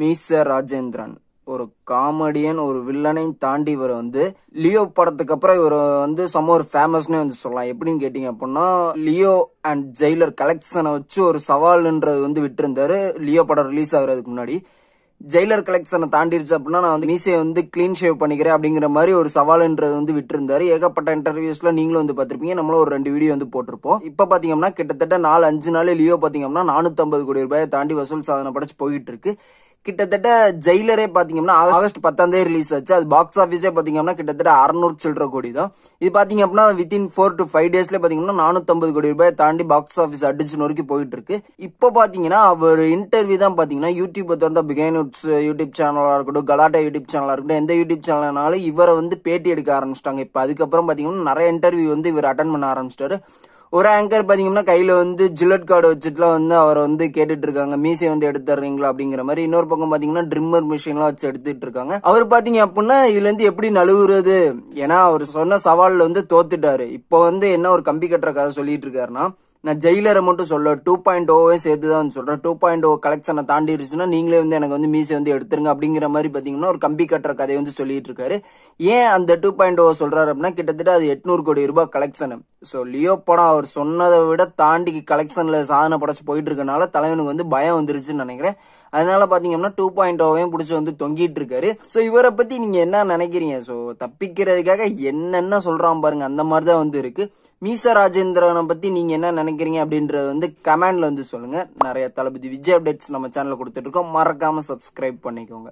மீச ராஜேந்திரன் ஒரு காமெடியன் ஒரு வில்லனையும் தாண்டி இவர் வந்து லியோ படத்துக்கு அப்புறம் இவர் வந்து சம ஒரு ஃபேமஸ்னே வந்து சொல்லலாம் எப்படின்னு கேட்டீங்க அப்படின்னா லியோ அண்ட் ஜெயிலர் கலெக்ஷனை வச்சு ஒரு சவால்ன்றது வந்து விட்டுருந்தாரு லியோ படம் ரிலீஸ் ஆகுறதுக்கு முன்னாடி ஜெயிலர் கலெக்ஷனை தாண்டிருச்சு அப்படின்னா நான் வந்து மீசையை வந்து கிளீன் ஷேவ் பண்ணிக்கிறேன் அப்படிங்கிற மாதிரி ஒரு சவால்ன்றது வந்து விட்டுருந்தாரு ஏகப்பட்ட இன்டர்வியூஸ்ல நீங்களும் வந்து பார்த்துருப்பீங்க நம்மளும் ஒரு ரெண்டு வீடியோ வந்து போட்டிருப்போம் இப்போ பார்த்தீங்கன்னா கிட்டத்தட்ட நாலு அஞ்சு நாள் லியோ பார்த்தீங்கன்னா நானூற்றம்பது கோடி ரூபாயை தாண்டி வசூல் சாதனை படைச்சு போயிட்டு இருக்கு கிட்டத்தட்ட ஜெயிலரே பார்த்தீங்கன்னா ஆகஸ்ட் பத்தாம் தேதி ரிலீஸ் ஆச்சு அது பாக்ஸ் ஆஃபீஸே பார்த்தீங்கன்னா கிட்டத்தட்ட அறநூறு சில்லற கோடி தான் இது பார்த்தீங்க அப்படின்னா வித்தின் ஃபோர் டு ஃபைவ் டேஸ்ல பார்த்தீங்கன்னா நானூற்றம்பது கோடி ரூபாய் தாண்டி பாக்ஸ் ஆஃபீஸ் அடிச்சு நோக்கி போயிட்டு இருக்கு இப்போ பார்த்தீங்கன்னா அவர் இன்டர்வியூ தான் பார்த்தீங்கன்னா யூடியூப் திறந்த பிகைனுட்ஸ் யூடியூப் சேனலாக இருக்கட்டும் கலாட்டா யூடியூப் சேனலாக இருக்கட்டும் எந்த யூடியூப் சேனல்னாலும் இவரை வந்து பேட்டி எடுக்க ஆரம்பிச்சிட்டாங்க இப்போ அதுக்கப்புறம் பார்த்தீங்கன்னா நிறைய இன்டர்வியூ வந்து இவர் அட்டன் பண்ண ஆரம்பிச்சிட்டாரு ஒரு ஆங்கர் பார்த்தீங்கன்னா கையில் வந்து ஜில்லட் கார்டு வச்சுட்டுலாம் வந்து அவர் வந்து கேட்டுட்டு இருக்காங்க மீசை வந்து எடுத்து தர்றீங்களா அப்படிங்கிற மாதிரி இன்னொரு பக்கம் பார்த்தீங்கன்னா ட்ரிம்மர் மிஷின்லாம் வச்சு எடுத்துட்டு இருக்காங்க அவர் பார்த்தீங்க அப்படின்னா இதுலேருந்து எப்படி நழுவுறது ஏன்னா அவர் சொன்ன சவாலில் வந்து தோத்துட்டாரு இப்போ வந்து என்ன ஒரு கம்பி கட்டுற கதை சொல்லிட்டு இருக்காருன்னா நான் ஜெயிலரை மட்டும் சொல்ல டூ பாயிண்ட் ஓவே சேர்த்து தான் சொல்கிறேன் டூ பாயிண்ட் ஓ oh கலெக்ஷனை தாண்டி தாண்டிடுச்சுன்னா நீங்களே வந்து எனக்கு வந்து மீசை வந்து எடுத்துருங்க அப்படிங்கிற மாதிரி பார்த்தீங்கன்னா ஒரு கம்பி கட்டுற கதையை வந்து சொல்லிட்டு இருக்காரு ஏன் அந்த டூ பாயிண்ட் ஓ oh சொல்கிறாரு அப்படின்னா கிட்டத்தட்ட அது எட்நூறு கோடி ரூபாய் கலெக்ஷனு ஸோ லியோ படம் அவர் சொன்னதை விட தாண்டி கலெக்ஷனில் சாதனை படைச்சு போயிட்டு இருக்கனால தலைவனுக்கு வந்து பயம் வந்துருச்சுன்னு நினைக்கிறேன் அதனால அப்படின்னா டூ பாயிண்ட் ஓவையும் பிடிச்சி வந்து தொங்கிட்டு இருக்காரு ஸோ இவரை பற்றி நீங்கள் என்ன நினைக்கிறீங்க ஸோ தப்பிக்கிறதுக்காக என்னென்ன சொல்கிறான் பாருங்க அந்த மாதிரி தான் வந்து இருக்குது மீச ராஜேந்திரனை பற்றி நீங்கள் என்ன நினைக்கிறீங்க நினைக்கிறீங்க அப்படின்றது வந்து கமெண்ட்ல வந்து சொல்லுங்க நிறைய தளபதி விஜய் அப்டேட்ஸ் நம்ம சேனல் கொடுத்துட்டு இருக்கோம் மறக்காம சப்ஸ்கிரைப் பண்ணிக்கோங்க